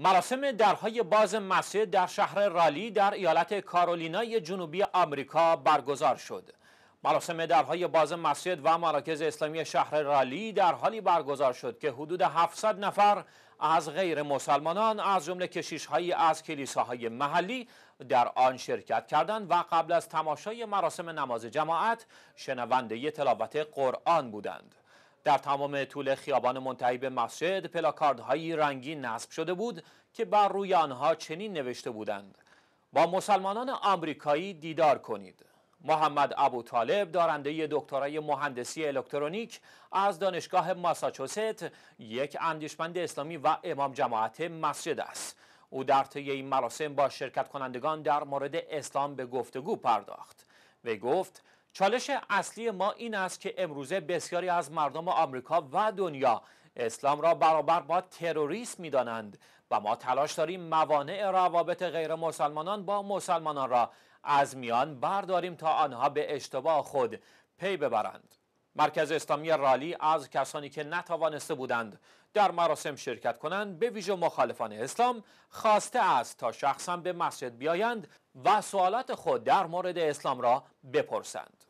مراسم درهای باز مسجد در شهر رالی در ایالت کارولینای جنوبی آمریکا برگزار شد. مراسم درهای باز مسجد و مراکز اسلامی شهر رالی در حالی برگزار شد که حدود 700 نفر از غیر مسلمانان از جمله کشیشهایی از کلیساهای محلی در آن شرکت کردند و قبل از تماشای مراسم نماز جماعت شنونده تلاوت قرآن بودند. در تمام طول خیابان منتهی به مسجد پلاکاردهایی رنگی نصب شده بود که بر روی آنها چنین نوشته بودند با مسلمانان آمریکایی دیدار کنید محمد ابو طالب دارنده دکترای مهندسی الکترونیک از دانشگاه ماساچوست یک اندیشمند اسلامی و امام جماعت مسجد است او در طی این مراسم با شرکت کنندگان در مورد اسلام به گفتگو پرداخت و گفت چالش اصلی ما این است که امروزه بسیاری از مردم آمریکا و دنیا اسلام را برابر با تروریسم میدانند و ما تلاش داریم موانع روابط غیر مسلمانان با مسلمانان را از میان برداریم تا آنها به اشتباه خود پی ببرند مرکز اسلامی رالی از کسانی که نتوانسته بودند در مراسم شرکت کنند به ویژه مخالفان اسلام خواسته است تا شخصا به مسجد بیایند و سوالات خود در مورد اسلام را بپرسند